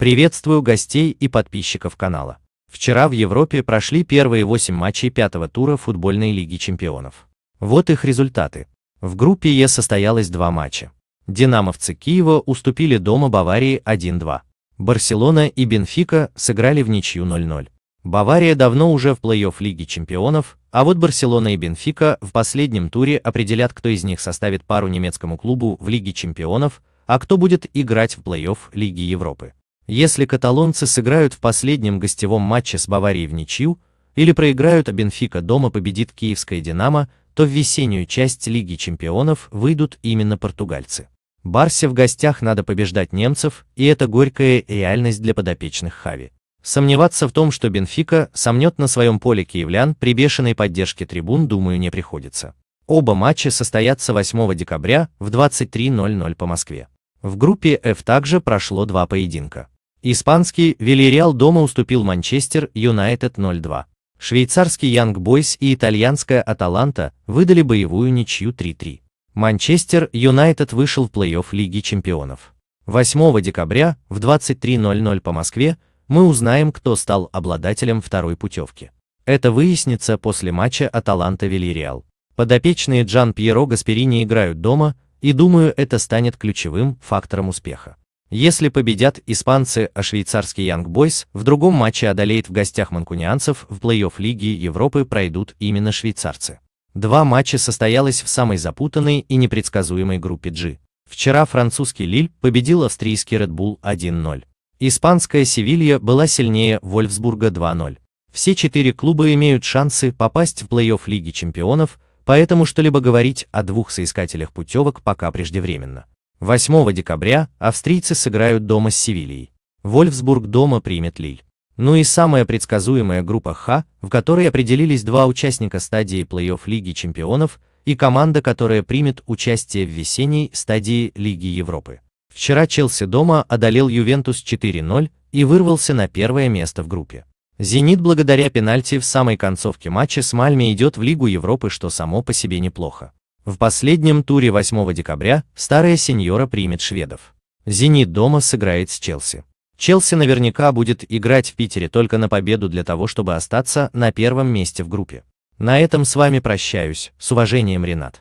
Приветствую гостей и подписчиков канала. Вчера в Европе прошли первые 8 матчей пятого тура футбольной лиги чемпионов. Вот их результаты. В группе Е состоялось два матча. Динамовцы Киева уступили дома Баварии 1-2. Барселона и Бенфика сыграли в ничью 0-0. Бавария давно уже в плей-офф Лиги чемпионов, а вот Барселона и Бенфика в последнем туре определят, кто из них составит пару немецкому клубу в Лиге чемпионов, а кто будет играть в плей-офф Лиги Европы. Если каталонцы сыграют в последнем гостевом матче с Баварией в ничью или проиграют, а Бенфика дома победит киевская «Динамо», то в весеннюю часть Лиги чемпионов выйдут именно португальцы. Барсе в гостях надо побеждать немцев, и это горькая реальность для подопечных Хави. Сомневаться в том, что Бенфика сомнет на своем поле киевлян при бешеной поддержке трибун, думаю, не приходится. Оба матча состоятся 8 декабря в 23.00 по Москве. В группе F также прошло два поединка. Испанский Вильяреал дома уступил Манчестер Юнайтед 0-2. Швейцарский Янг Бойс и итальянская Аталанта выдали боевую ничью 3-3. Манчестер Юнайтед вышел в плей-офф Лиги чемпионов. 8 декабря в 23.00 по Москве мы узнаем, кто стал обладателем второй путевки. Это выяснится после матча Аталанта-Вильяреал. Подопечные Джан Пьеро Гасперини играют дома, и думаю, это станет ключевым фактором успеха. Если победят испанцы, а швейцарский Young Boys в другом матче одолеет в гостях манкунианцев, в плей-офф Лиги Европы пройдут именно швейцарцы. Два матча состоялось в самой запутанной и непредсказуемой группе G. Вчера французский Лиль победил австрийский Red Bull 1-0. Испанская Севилья была сильнее Вольфсбурга 2-0. Все четыре клуба имеют шансы попасть в плей-офф Лиги чемпионов, поэтому что-либо говорить о двух соискателях путевок пока преждевременно. 8 декабря австрийцы сыграют дома с Севильей. Вольфсбург дома примет Лиль. Ну и самая предсказуемая группа Х, в которой определились два участника стадии плей-офф Лиги Чемпионов и команда, которая примет участие в весенней стадии Лиги Европы. Вчера Челси дома одолел Ювентус 4-0 и вырвался на первое место в группе. «Зенит» благодаря пенальти в самой концовке матча с Мальме идет в Лигу Европы, что само по себе неплохо. В последнем туре 8 декабря старая сеньора примет шведов. «Зенит» дома сыграет с «Челси». «Челси» наверняка будет играть в Питере только на победу для того, чтобы остаться на первом месте в группе. На этом с вами прощаюсь, с уважением, Ренат.